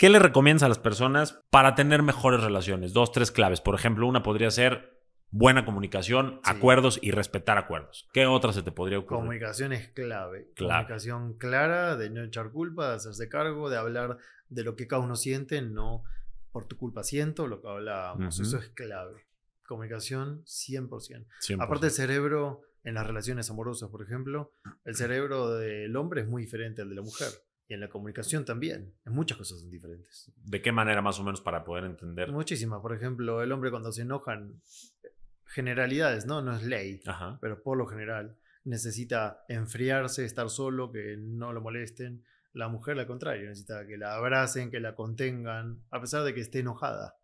¿Qué le recomiendas a las personas para tener mejores relaciones? Dos, tres claves. Por ejemplo, una podría ser buena comunicación, acuerdos y respetar acuerdos. ¿Qué otra se te podría ocurrir? Comunicación es clave. Comunicación clara, de no echar culpa, de hacerse cargo, de hablar de lo que cada uno siente, no por tu culpa siento lo que hablábamos. Eso es clave. Comunicación 100%. Aparte el cerebro en las relaciones amorosas, por ejemplo, el cerebro del hombre es muy diferente al de la mujer. Y en la comunicación también. En muchas cosas son diferentes. ¿De qué manera más o menos para poder entender? Muchísimas. Por ejemplo, el hombre cuando se enojan, generalidades, ¿no? No es ley, pero por lo general necesita enfriarse, estar solo, que no lo molesten. La mujer, al contrario, necesita que la abracen, que la contengan, a pesar de que esté enojada.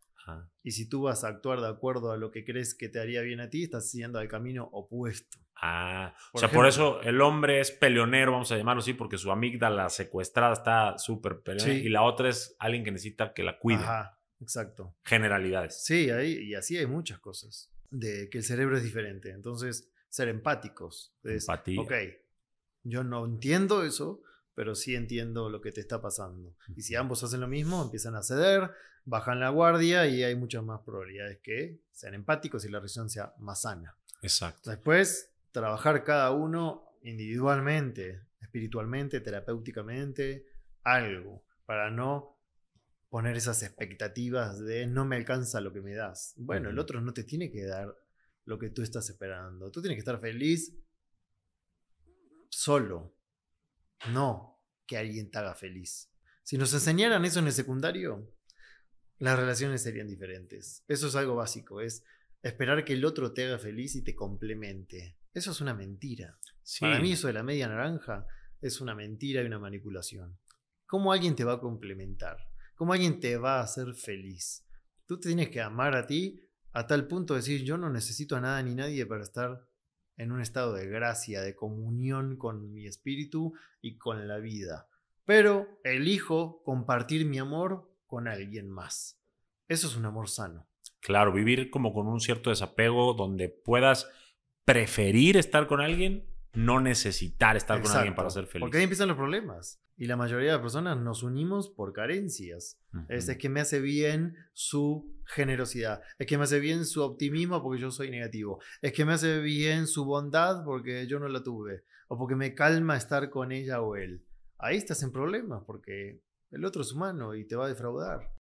Y si tú vas a actuar de acuerdo a lo que crees que te haría bien a ti, estás siguiendo el camino opuesto. Ah, o sea, por eso el hombre es peleonero, vamos a llamarlo así, porque su amígdala secuestrada está súper peleonera. Y la otra es alguien que necesita que la cuide. Ajá, exacto. Generalidades. Sí, ahí y así hay muchas cosas. De que el cerebro es diferente. Entonces, ser empáticos. Es, Ok, yo no entiendo eso, pero sí entiendo lo que te está pasando. Y si ambos hacen lo mismo, empiezan a ceder, bajan la guardia y hay muchas más probabilidades que sean empáticos y la relación sea más sana. Exacto. Después, trabajar cada uno individualmente, espiritualmente, terapéuticamente, algo, para no poner esas expectativas de no me alcanza lo que me das. Bueno, el otro no te tiene que dar lo que tú estás esperando. Tú tienes que estar feliz solo, no que alguien te haga feliz. Si nos enseñaran eso en el secundario, las relaciones serían diferentes. Eso es algo básico, es esperar que el otro te haga feliz y te complemente. Eso es una mentira. Para mí eso de la media naranja es una mentira y una manipulación. ¿Cómo alguien te va a complementar? ¿Cómo alguien te va a hacer feliz? Tú te tienes que amar a ti a tal punto de decir yo no necesito a nada ni nadie para estar en un estado de gracia, de comunión con mi espíritu y con la vida. Pero elijo compartir mi amor con alguien más. Eso es un amor sano. Claro, vivir como con un cierto desapego donde puedas preferir estar con alguien, no necesitar estar con alguien para ser feliz. Porque ahí empiezan los problemas. Y la mayoría de personas nos unimos por carencias. es, que me hace bien su generosidad. Es que me hace bien su optimismo porque yo soy negativo. Es que me hace bien su bondad porque yo no la tuve. O porque me calma estar con ella o él. Ahí estás en problemas porque el otro es humano y te va a defraudar.